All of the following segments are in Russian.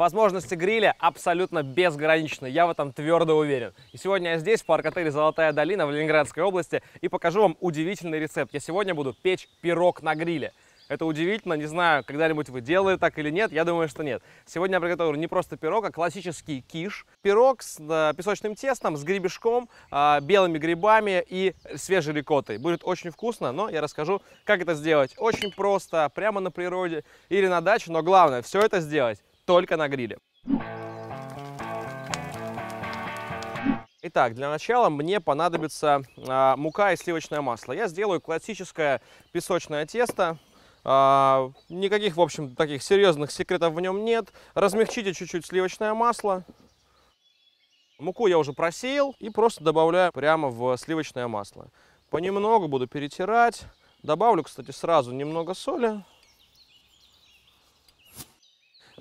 Возможности гриля абсолютно безграничны, я в этом твердо уверен. И сегодня я здесь, в парк-отеле «Золотая долина» в Ленинградской области, и покажу вам удивительный рецепт. Я сегодня буду печь пирог на гриле. Это удивительно, не знаю, когда-нибудь вы делали так или нет, я думаю, что нет. Сегодня я приготовлю не просто пирог, а классический киш. Пирог с э, песочным тестом, с гребешком, э, белыми грибами и свежей рикоттой. Будет очень вкусно, но я расскажу, как это сделать. Очень просто, прямо на природе или на даче, но главное, все это сделать только на гриле. Итак, для начала мне понадобится э, мука и сливочное масло. Я сделаю классическое песочное тесто. Э, никаких, в общем, таких серьезных секретов в нем нет. Размягчите чуть-чуть сливочное масло. Муку я уже просеял и просто добавляю прямо в сливочное масло. Понемногу буду перетирать. Добавлю, кстати, сразу немного соли.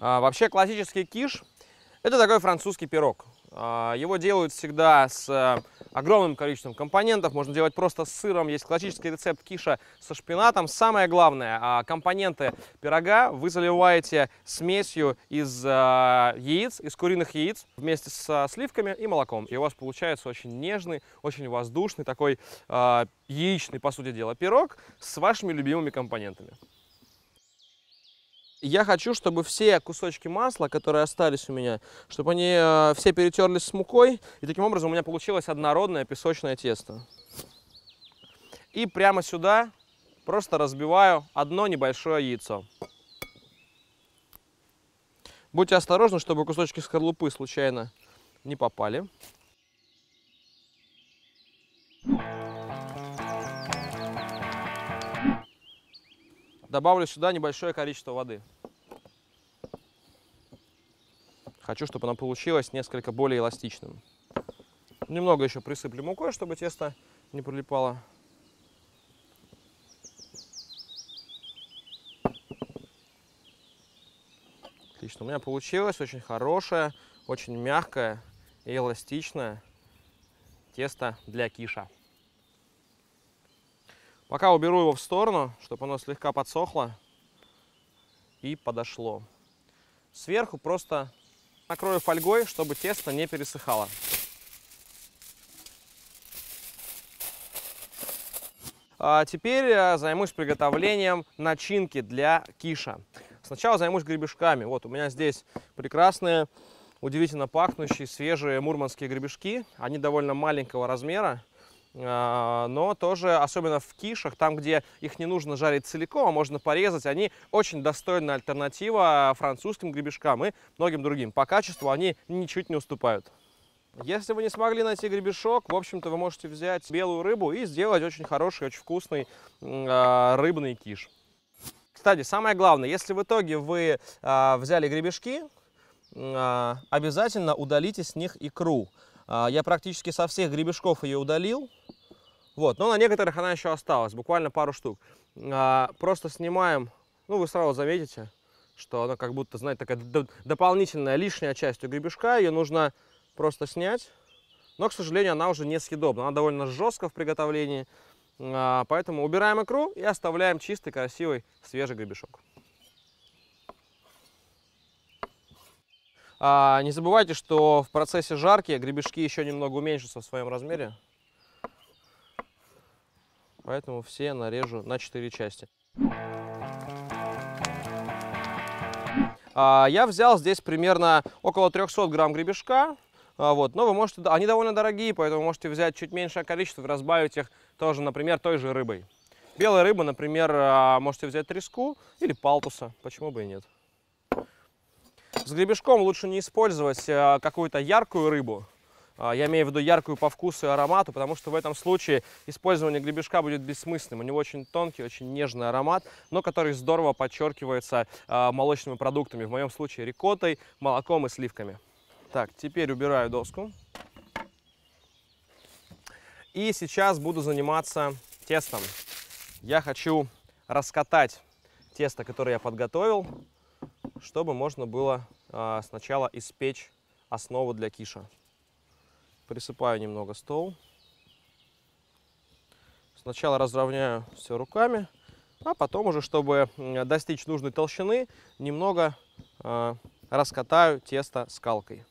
А, вообще классический киш – это такой французский пирог. А, его делают всегда с э, огромным количеством компонентов. Можно делать просто с сыром. Есть классический рецепт киша со шпинатом. Самое главное, а, компоненты пирога вы заливаете смесью из э, яиц, из куриных яиц вместе со сливками и молоком. И у вас получается очень нежный, очень воздушный такой яичный, по сути дела, пирог с вашими любимыми компонентами. Я хочу, чтобы все кусочки масла, которые остались у меня, чтобы они э, все перетерлись с мукой, и таким образом у меня получилось однородное песочное тесто. И прямо сюда просто разбиваю одно небольшое яйцо. Будьте осторожны, чтобы кусочки скорлупы случайно не попали. Добавлю сюда небольшое количество воды. Хочу, чтобы оно получилось несколько более эластичным. Немного еще присыплю мукой, чтобы тесто не прилипало. Отлично, у меня получилось очень хорошее, очень мягкое и эластичное тесто для киша. Пока уберу его в сторону, чтобы оно слегка подсохло и подошло. Сверху просто накрою фольгой, чтобы тесто не пересыхало. А теперь займусь приготовлением начинки для киша. Сначала займусь гребешками. Вот у меня здесь прекрасные, удивительно пахнущие, свежие мурманские гребешки. Они довольно маленького размера. А, но тоже, особенно в кишах, там, где их не нужно жарить целиком, а можно порезать, они очень достойная альтернатива французским гребешкам и многим другим. По качеству они ничуть не уступают. Если вы не смогли найти гребешок, в общем-то, вы можете взять белую рыбу и сделать очень хороший, очень вкусный э, рыбный киш. Кстати, самое главное, если в итоге вы э, взяли гребешки, э, обязательно удалите с них икру. я практически со всех гребешков ее удалил, вот, но на некоторых она еще осталась, буквально пару штук. А, просто снимаем, ну вы сразу заметите, что она как будто, знаете, такая дополнительная лишняя часть у гребешка, ее нужно просто снять. Но, к сожалению, она уже не съедобна, она довольно жестко в приготовлении, а, поэтому убираем икру и оставляем чистый, красивый, свежий гребешок. А, не забывайте, что в процессе жарки гребешки еще немного уменьшатся в своем размере. Поэтому все нарежу на 4 части. А, я взял здесь примерно около 300 грамм гребешка. А, вот, но вы можете, они довольно дорогие, поэтому можете взять чуть меньшее количество и разбавить их тоже, например, той же рыбой. Белая рыба, например, а, можете взять треску или палтуса, почему бы и нет. С гребешком лучше не использовать какую-то яркую рыбу, а, я имею в виду яркую по вкусу и аромату, потому что в этом случае использование гребешка будет бессмысленным. У него очень тонкий, очень нежный аромат, но который здорово подчеркивается а, молочными продуктами. В моем случае рикотой, молоком и сливками. Так, теперь убираю доску. И сейчас буду заниматься тестом. Я хочу раскатать тесто, которое я подготовил, чтобы можно было а, сначала испечь основу для киша присыпаю немного стол. Сначала разровняю все руками, а потом уже, чтобы достичь нужной толщины, немного э, раскатаю тесто скалкой.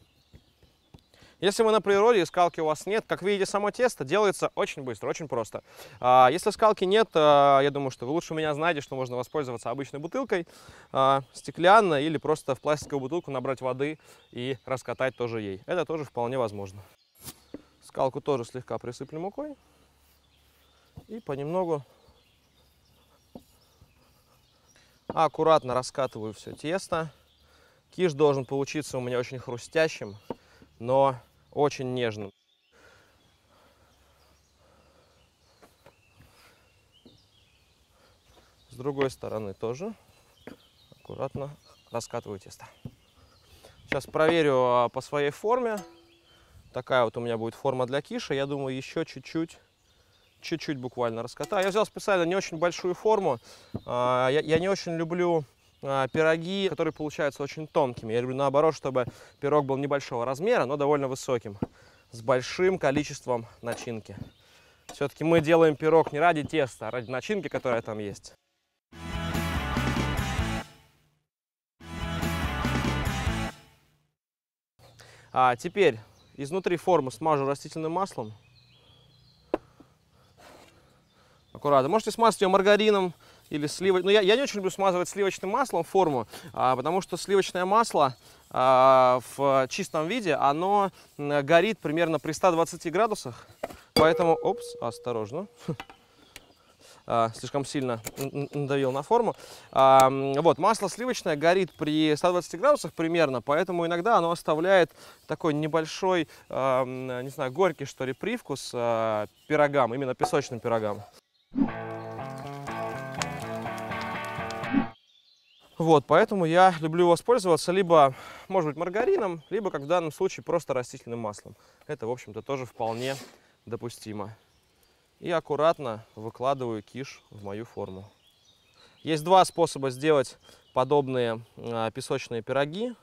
Если вы на природе и скалки у вас нет, как видите, само тесто делается очень быстро, очень просто. А, если скалки нет, а, я думаю, что вы лучше меня знаете, что можно воспользоваться обычной бутылкой, стеклянной или просто в пластиковую бутылку набрать воды и раскатать тоже ей. Это тоже вполне возможно. Скалку тоже слегка присыплю мукой. И понемногу аккуратно раскатываю все тесто. Киш должен получиться у меня очень хрустящим, но очень нежным. С другой стороны тоже аккуратно раскатываю тесто. Сейчас проверю а, по своей форме. Такая вот у меня будет форма для киша. Я думаю, еще чуть-чуть чуть-чуть буквально раскатаю. Я взял специально не очень большую форму. А, я, не очень люблю а, пироги, которые получаются очень тонкими. Я люблю наоборот, чтобы пирог был небольшого размера, но довольно высоким, с большим количеством начинки. Все-таки мы делаем пирог не ради теста, а ради начинки, которая там есть. А теперь Изнутри форму смажу растительным маслом. Аккуратно. Можете смазать ее маргарином или сливочным. Но ну, я, я не очень люблю смазывать сливочным маслом форму, а, потому что сливочное масло а, в чистом виде, оно горит примерно при 120 градусах. Поэтому, опс, осторожно. А, слишком сильно надавил на форму. Вот, масло сливочное горит при 120 градусах примерно, поэтому иногда оно оставляет такой небольшой, не знаю, горький, что ли, привкус а, пирогам, именно песочным пирогам. Вот, поэтому я люблю воспользоваться либо, может быть, маргарином, либо, как в данном случае, просто растительным маслом. Это, в общем-то, тоже вполне допустимо и аккуратно выкладываю киш в мою форму. Есть два способа сделать подобные а, песочные пироги.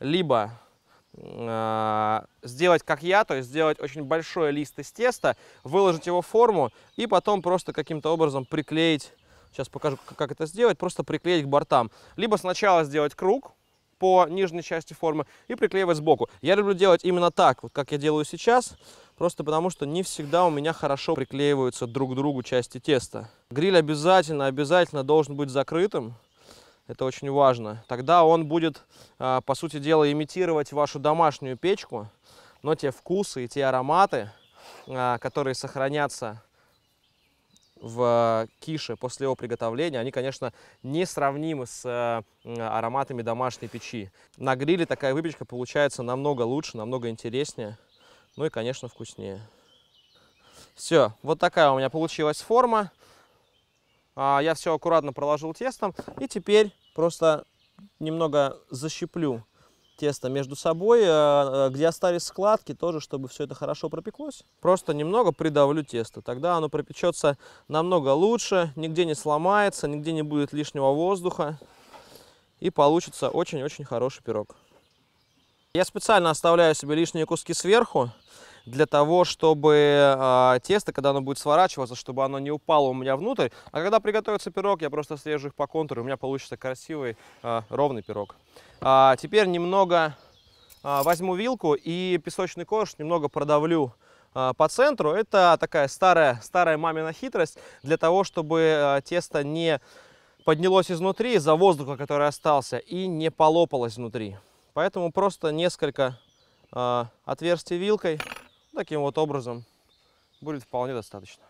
Либо а, сделать как я, то есть сделать очень большой лист из теста, выложить его в форму и потом просто каким-то образом приклеить, сейчас покажу, как это сделать, просто приклеить к бортам. Либо сначала сделать круг по нижней части формы и приклеивать сбоку. Я люблю делать именно так, вот как я делаю сейчас. Просто потому, что не всегда у меня хорошо приклеиваются друг к другу части теста. Гриль обязательно, обязательно должен быть закрытым. Это очень важно. Тогда он будет, а, по сути дела, имитировать вашу домашнюю печку. Но те вкусы и те ароматы, а, которые сохранятся в кише после его приготовления, они, конечно, несравнимы с а, ароматами домашней печи. На гриле такая выпечка получается намного лучше, намного интереснее. Ну и, конечно, вкуснее. Все, вот такая у меня получилась форма. А, я все аккуратно проложил тестом. И теперь просто немного защиплю тесто между собой, э, э, где остались складки, тоже, чтобы все это хорошо пропеклось. Просто немного придавлю тесто, тогда оно пропечется намного лучше, нигде не сломается, нигде не будет лишнего воздуха, и получится очень-очень хороший пирог. Я специально оставляю себе лишние куски сверху, для того, чтобы э, тесто, когда оно будет сворачиваться, чтобы оно не упало у меня внутрь. А когда приготовится пирог, я просто срежу их по контуру, и у меня получится красивый э, ровный пирог. А, теперь немного э, возьму вилку и песочный корж немного продавлю по центру. Это такая старая, старая мамина хитрость для того, чтобы тесто не поднялось изнутри из-за воздуха, который остался, и не полопалось внутри. Поэтому просто несколько э, отверстий вилкой таким вот образом будет вполне достаточно.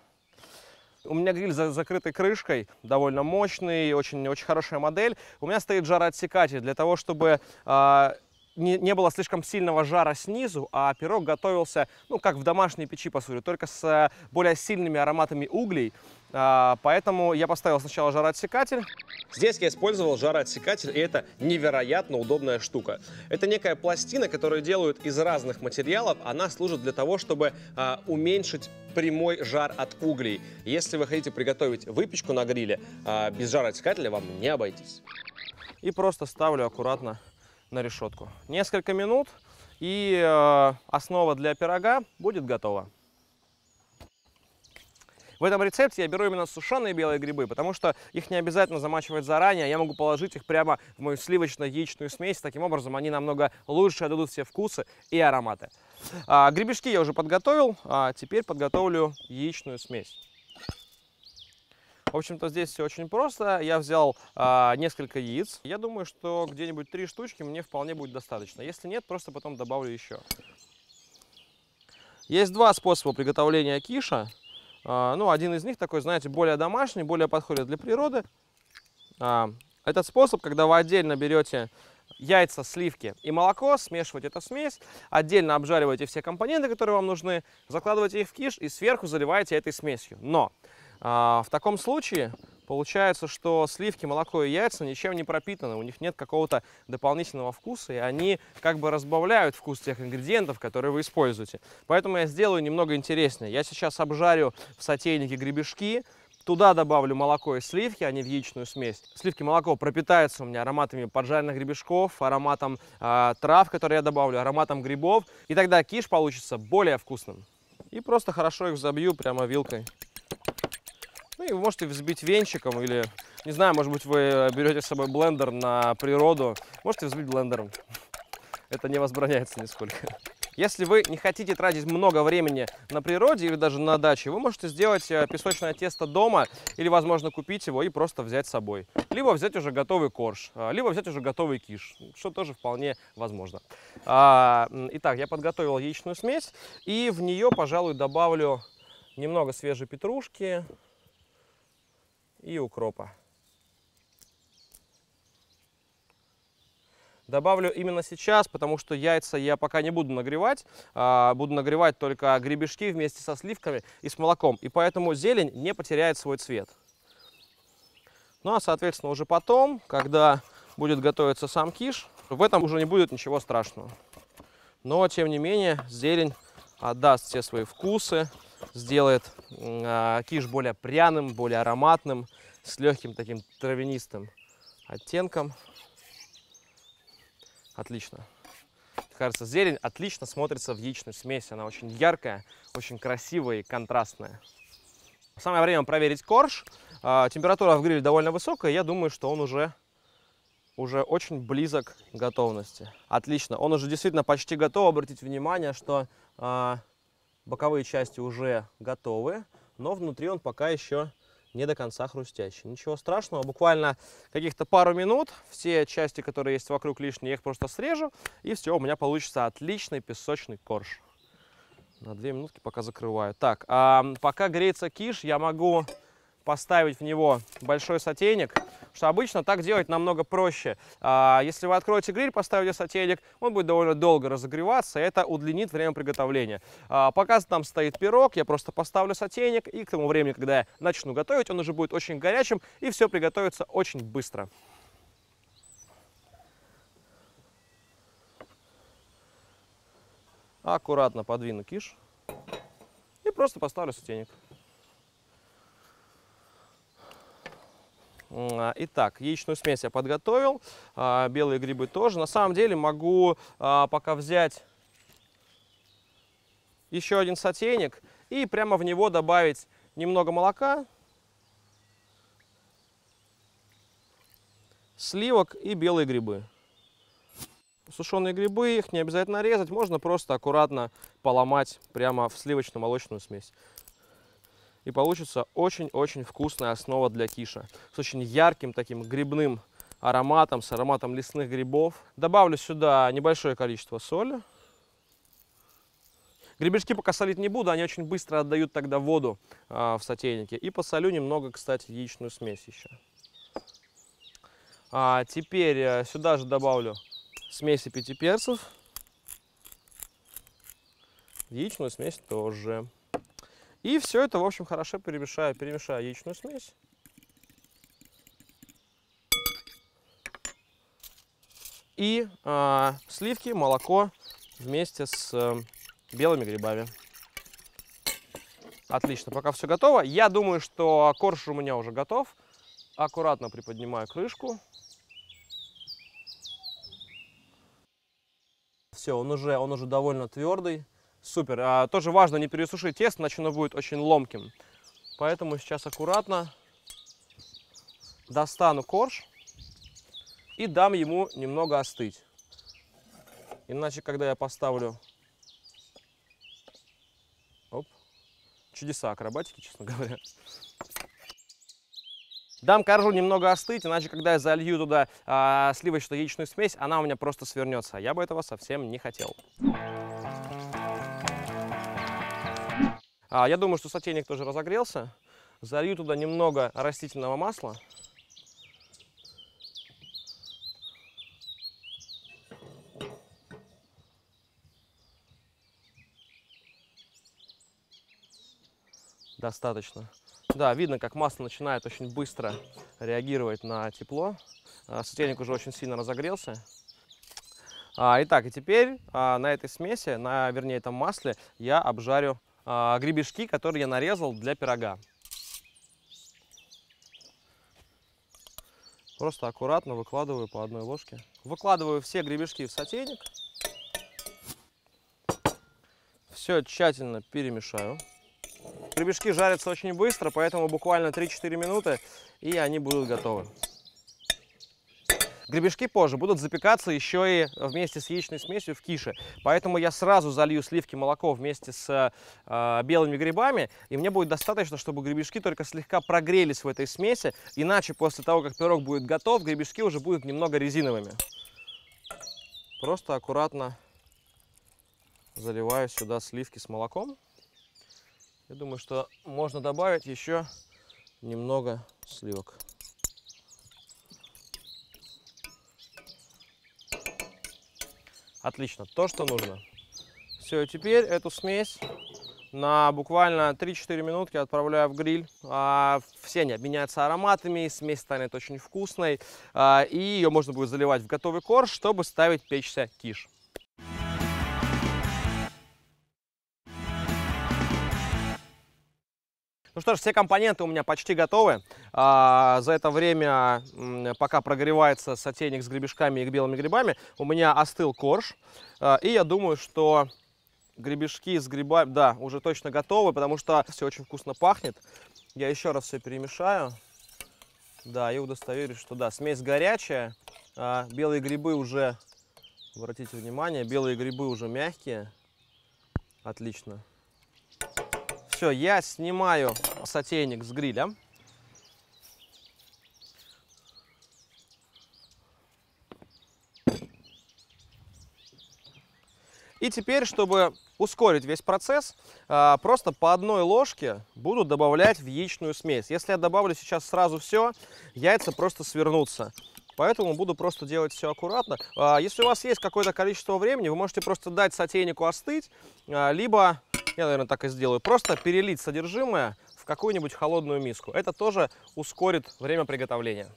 У меня гриль за закрытой крышкой, довольно мощный, очень-очень хорошая модель. У меня стоит жароотсекатель для того, чтобы э, не, не было слишком сильного жара снизу, а пирог готовился, ну, как в домашней печи, по сути, только с а, более сильными ароматами углей. А, поэтому я поставил сначала жароотсекатель. Здесь я использовал жароотсекатель, и это невероятно удобная штука. Это некая пластина, которую делают из разных материалов. Она служит для того, чтобы а, уменьшить прямой жар от углей. Если вы хотите приготовить выпечку на гриле, а, без жароотсекателя вам не обойтись. И просто ставлю аккуратно на решетку. Несколько минут, и э, основа для пирога будет готова. В этом рецепте я беру именно сушеные белые грибы, потому что их не обязательно замачивать заранее. А я могу положить их прямо в мою сливочно-яичную смесь. Таким образом, они намного лучше отдадут все вкусы и ароматы. А, гребешки я уже подготовил, а теперь подготовлю яичную смесь. В общем-то, здесь все очень просто. Я взял а, несколько яиц. Я думаю, что где-нибудь три штучки мне вполне будет достаточно. Если нет, просто потом добавлю еще. Есть два способа приготовления киша. А, ну, один из них такой, знаете, более домашний, более подходит для природы. А, этот способ, когда вы отдельно берете яйца, сливки и молоко, смешиваете эту смесь, отдельно обжариваете все компоненты, которые вам нужны, закладываете их в киш и сверху заливаете этой смесью. Но а, в таком случае Получается, что сливки, молоко и яйца ничем не пропитаны, у них нет какого-то дополнительного вкуса, и они как бы разбавляют вкус тех ингредиентов, которые вы используете. Поэтому я сделаю немного интереснее. Я сейчас обжарю в сотейнике гребешки, Туда добавлю молоко и сливки, а не в яичную смесь. Сливки молоко пропитаются у меня ароматами поджаренных гребешков, ароматом э, трав, которые я добавлю, ароматом грибов. И тогда киш получится более вкусным. И просто хорошо их забью прямо вилкой. Ну и вы можете взбить венчиком или, не знаю, может быть, вы берете с собой блендер на природу. Можете взбить блендером. Это не возбраняется нисколько. Если вы не хотите тратить много времени на природе или даже на даче, вы можете сделать э, песочное тесто дома или, возможно, купить его и просто взять с собой. Либо взять уже готовый корж, а, либо взять уже готовый киш, что тоже вполне возможно. А, итак, я подготовил яичную смесь и в нее, пожалуй, добавлю немного свежей петрушки, и укропа. Добавлю именно сейчас, потому что яйца я пока не буду нагревать. А, буду нагревать только гребешки вместе со сливками и с молоком. И поэтому зелень не потеряет свой цвет. Ну а, соответственно, уже потом, когда будет готовиться сам киш, в этом уже не будет ничего страшного. Но, тем не менее, зелень отдаст все свои вкусы, сделает э, киш более пряным, более ароматным, с легким таким травянистым оттенком. Отлично. Кажется, зелень отлично смотрится в яичной смеси, Она очень яркая, очень красивая и контрастная. Самое время проверить корж. А, температура в гриле довольно высокая. Я думаю, что он уже уже очень близок к готовности. Отлично, он уже действительно почти готов. Обратите внимание, что а, Боковые части уже готовы, но внутри он пока еще не до конца хрустящий. Ничего страшного, буквально каких-то пару минут все части, которые есть вокруг лишние, я их просто срежу, и все, у меня получится отличный песочный корж. На две минутки пока закрываю. Так, а пока греется киш, я могу поставить в него большой сотейник, что обычно так делать намного проще. А, если вы откроете гриль, поставите сотейник, он будет довольно долго разогреваться, и это удлинит время приготовления. А, пока там стоит пирог, я просто поставлю сотейник, и к тому времени, когда я начну готовить, он уже будет очень горячим, и все приготовится очень быстро. Аккуратно подвину киш и просто поставлю сотейник. А, итак, яичную смесь я подготовил, а, белые грибы тоже. На самом деле могу а, пока взять еще один сотейник и прямо в него добавить немного молока, сливок и белые грибы. Сушеные грибы, их не обязательно резать, можно просто аккуратно поломать прямо в сливочно-молочную смесь и получится очень-очень вкусная основа для киша. С очень ярким таким грибным ароматом, с ароматом лесных грибов. Добавлю сюда небольшое количество соли. Гребешки пока солить не буду, они очень быстро отдают тогда воду а, в сотейнике. И посолю немного, кстати, яичную смесь еще. А, теперь э, сюда же добавлю смеси пяти перцев. Яичную смесь тоже. И все это, в общем, хорошо перемешаю, перемешаю яичную смесь. И э, сливки, молоко вместе с э, белыми грибами. Отлично, пока все готово. Я думаю, что корж у меня уже готов. Аккуратно приподнимаю крышку. Все, он уже, он уже довольно твердый. Супер. А, тоже важно не пересушить тесто, иначе оно будет очень ломким. Поэтому сейчас аккуратно достану корж и дам ему немного остыть. Иначе, когда я поставлю... Оп. Чудеса акробатики, честно говоря. Дам коржу немного остыть, иначе, когда я залью туда э, сливочно-яичную смесь, она у меня просто свернется. Я бы этого совсем не хотел. А, я думаю, что сотейник тоже разогрелся. Залью туда немного растительного масла. Достаточно. Да, видно, как масло начинает очень быстро реагировать на тепло. А, сотейник уже очень сильно разогрелся. А, итак, и теперь а, на этой смеси, на, вернее, этом масле я обжарю а, гребешки, которые я нарезал для пирога. Просто аккуратно выкладываю по одной ложке. Выкладываю все гребешки в сотейник. Все тщательно перемешаю. Гребешки жарятся очень быстро, поэтому буквально 3-4 минуты, и они будут готовы. Гребешки позже будут запекаться еще и вместе с яичной смесью в кише. Поэтому я сразу залью сливки молоко вместе с э, белыми грибами, и мне будет достаточно, чтобы гребешки только слегка прогрелись в этой смеси, иначе после того, как пирог будет готов, гребешки уже будут немного резиновыми. Просто аккуратно заливаю сюда сливки с молоком. Я думаю, что можно добавить еще немного сливок. Отлично, то, что нужно. Все, теперь эту смесь на буквально 3-4 минутки отправляю в гриль. А, все они обменяются ароматами, смесь станет очень вкусной. А, и ее можно будет заливать в готовый корж, чтобы ставить печься киш. Ну что ж, все компоненты у меня почти готовы. А, за это время, пока прогревается сотейник с гребешками и белыми грибами, у меня остыл корж. А, и я думаю, что гребешки с грибами, да, уже точно готовы, потому что все очень вкусно пахнет. Я еще раз все перемешаю. Да, и удостоверюсь, что да, смесь горячая. А белые грибы уже, обратите внимание, белые грибы уже мягкие. Отлично. Все, я снимаю сотейник с гриля. И теперь, чтобы ускорить весь процесс, а, просто по одной ложке буду добавлять в яичную смесь. Если я добавлю сейчас сразу все, яйца просто свернутся. Поэтому буду просто делать все аккуратно. А, если у вас есть какое-то количество времени, вы можете просто дать сотейнику остыть, а, либо я, наверное, так и сделаю. Просто перелить содержимое в какую-нибудь холодную миску. Это тоже ускорит время приготовления.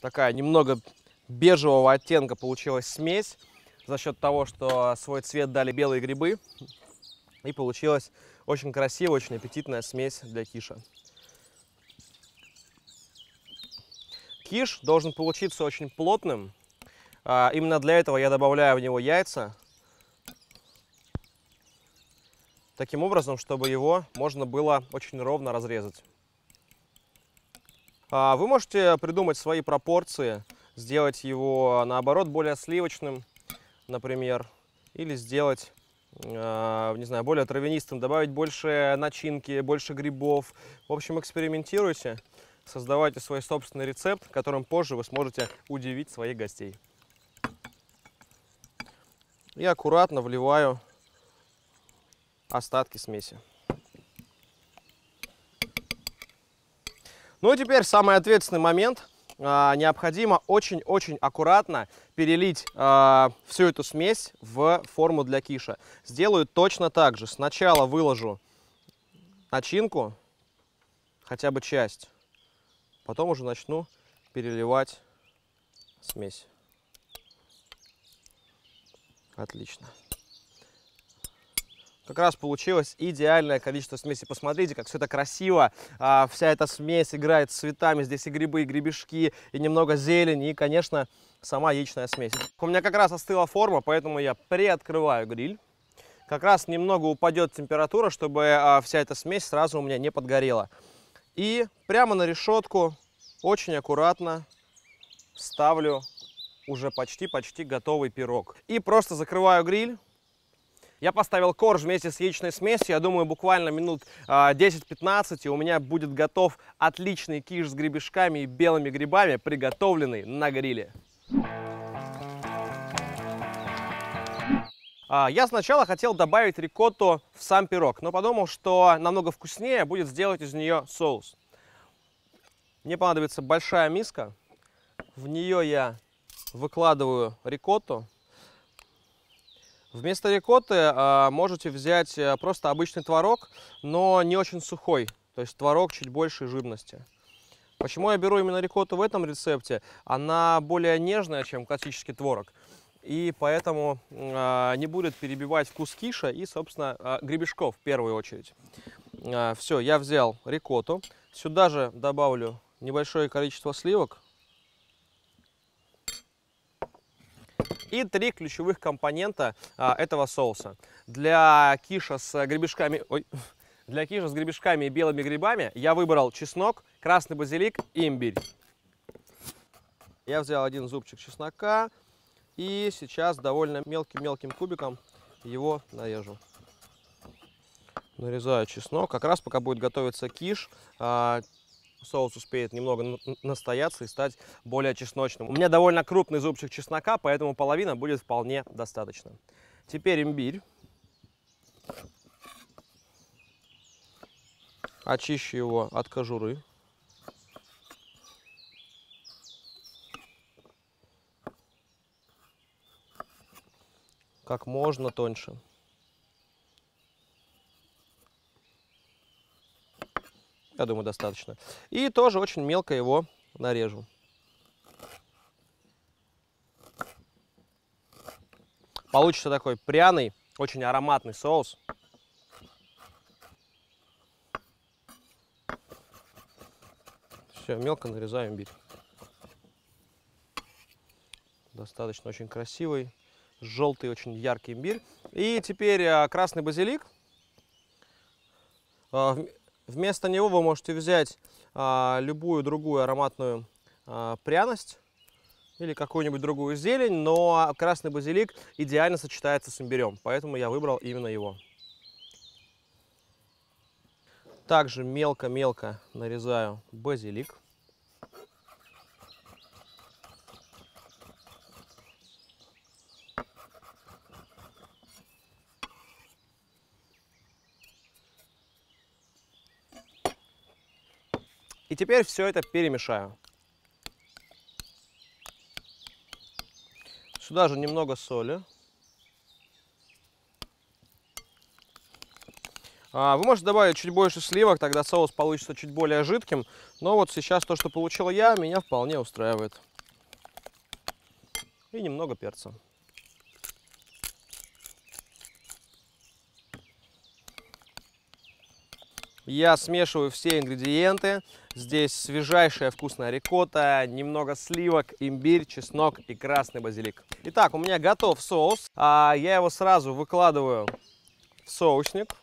Такая немного бежевого оттенка получилась смесь за счет того, что свой цвет дали белые грибы. И получилась очень красивая, очень аппетитная смесь для киша. Киш должен получиться очень плотным, а, именно для этого я добавляю в него яйца. Таким образом, чтобы его можно было очень ровно разрезать. А, вы можете придумать свои пропорции, сделать его а, наоборот более сливочным, например, или сделать не знаю, более травянистым, добавить больше начинки, больше грибов. В общем, экспериментируйте, создавайте свой собственный рецепт, которым позже вы сможете удивить своих гостей и ну, аккуратно вливаю остатки смеси. Ну и теперь самый ответственный момент. А, необходимо очень-очень аккуратно перелить а, всю эту смесь в форму для киша. Сделаю точно так же. Сначала выложу начинку, хотя бы часть. Потом уже начну переливать смесь. Отлично. Как раз получилось идеальное количество смеси. Посмотрите, как все это красиво. А, вся эта смесь играет с цветами. Здесь и грибы, и гребешки, и немного зелени, и, конечно, сама яичная смесь. У меня как раз остыла форма, поэтому я приоткрываю гриль. Как раз немного упадет температура, чтобы а, вся эта смесь сразу у меня не подгорела. И прямо на решетку очень аккуратно ставлю уже почти-почти готовый пирог. И просто закрываю гриль. Я поставил корж вместе с яичной смесью, я думаю, буквально минут 10-15 а, и у меня будет готов отличный киш с гребешками и белыми грибами, приготовленный на гриле. А, я сначала хотел добавить рикотту в сам пирог, но подумал, что намного вкуснее будет сделать из нее соус. Мне понадобится большая миска. В нее я выкладываю рикотту. Вместо рикотты а, можете взять э, просто обычный творог, но не очень сухой, то есть творог чуть большей жирности. Почему я беру именно рикотту в этом рецепте? Она более нежная, чем классический творог, и поэтому а, не будет перебивать вкус киша и, собственно, а, гребешков в первую очередь. Все, я взял рикотту. Сюда же добавлю небольшое количество сливок, И три ключевых компонента а, этого соуса. Для киша с гребешками... Ой, для киша с гребешками и белыми грибами я выбрал чеснок, красный базилик и имбирь. Я взял один зубчик чеснока и сейчас довольно мелким-мелким кубиком его нарежу. Нарезаю чеснок. Как раз пока будет готовиться киш, а, соус успеет немного настояться и стать более чесночным. У меня довольно крупный зубчик чеснока, поэтому половина будет вполне достаточно. Теперь имбирь. Очищу его от кожуры. Как можно тоньше. Я думаю, достаточно. И тоже очень мелко его нарежу. Получится такой пряный, очень ароматный соус. Все, мелко нарезаем имбирь. Достаточно очень красивый, желтый, очень яркий имбирь. И теперь а, красный базилик а, Вместо него вы можете взять а, любую другую ароматную а, пряность или какую-нибудь другую зелень, но красный базилик идеально сочетается с имбирем, поэтому я выбрал именно его. Также мелко-мелко нарезаю базилик. И теперь все это перемешаю. Сюда же немного соли. А, вы можете добавить чуть больше сливок, тогда соус получится чуть более жидким. Но вот сейчас то, что получил я, меня вполне устраивает. И немного перца. Я смешиваю все ингредиенты. Здесь свежайшая вкусная рикотта, немного сливок, имбирь, чеснок и красный базилик. Итак, у меня готов соус. А я его сразу выкладываю в соусник.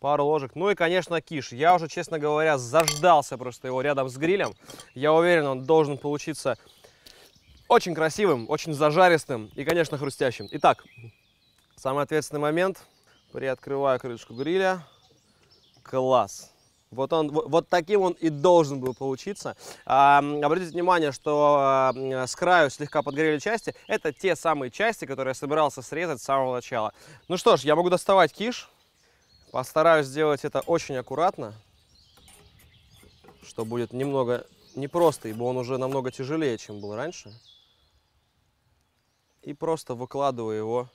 пару ложек. Ну и, конечно, киш. Я уже, честно говоря, заждался просто его рядом с грилем. Я уверен, он должен получиться очень красивым, очень зажаристым и, конечно, хрустящим. Итак, самый ответственный момент – Приоткрываю крышку гриля. Класс! Вот, он, вот таким он и должен был получиться. А, обратите внимание, что а, с краю слегка подгорели части. Это те самые части, которые я собирался срезать с самого начала. Ну что ж, я могу доставать киш. Постараюсь сделать это очень аккуратно, что будет немного непросто, ибо он уже намного тяжелее, чем был раньше. И просто выкладываю его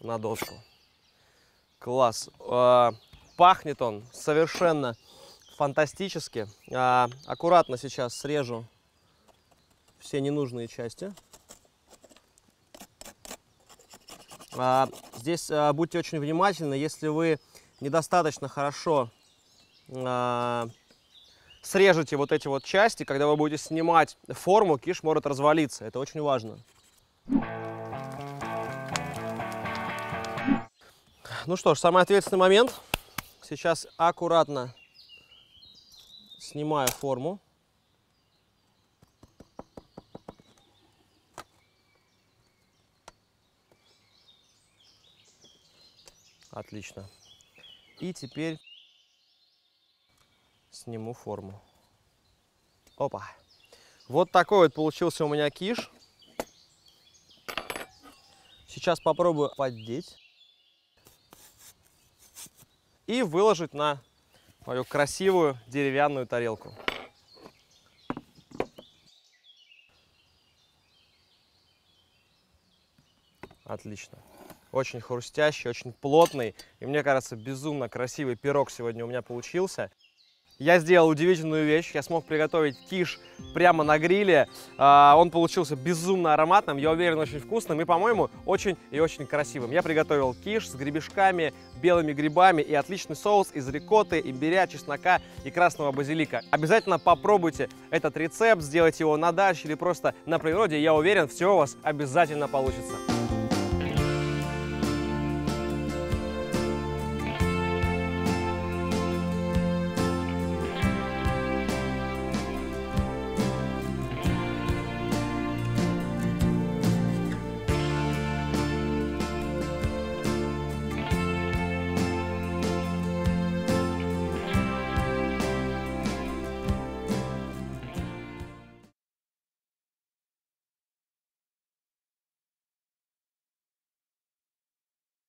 на доску. Класс. А, пахнет он совершенно фантастически. А, аккуратно сейчас срежу все ненужные части. А, здесь будьте очень внимательны, если вы недостаточно хорошо срежете вот эти вот части, когда вы будете снимать форму, киш может развалиться. Это очень важно. Thank you. ну что ж, самый ответственный момент. Сейчас аккуратно снимаю форму. Отлично. И теперь сниму форму. Опа. Вот такой вот получился у меня киш. Сейчас попробую поддеть и выложить на мою красивую деревянную тарелку. Отлично. Очень хрустящий, очень плотный. И мне кажется, безумно красивый пирог сегодня у меня получился. Я сделал удивительную вещь, я смог приготовить киш прямо на гриле. А, он получился безумно ароматным, я уверен, очень вкусным и, по-моему, очень и очень красивым. Я приготовил киш с гребешками, белыми грибами и отличный соус из рикотты, имбиря, чеснока и красного базилика. Обязательно попробуйте этот рецепт, сделайте его на даче или просто на природе. Я уверен, все у вас обязательно получится.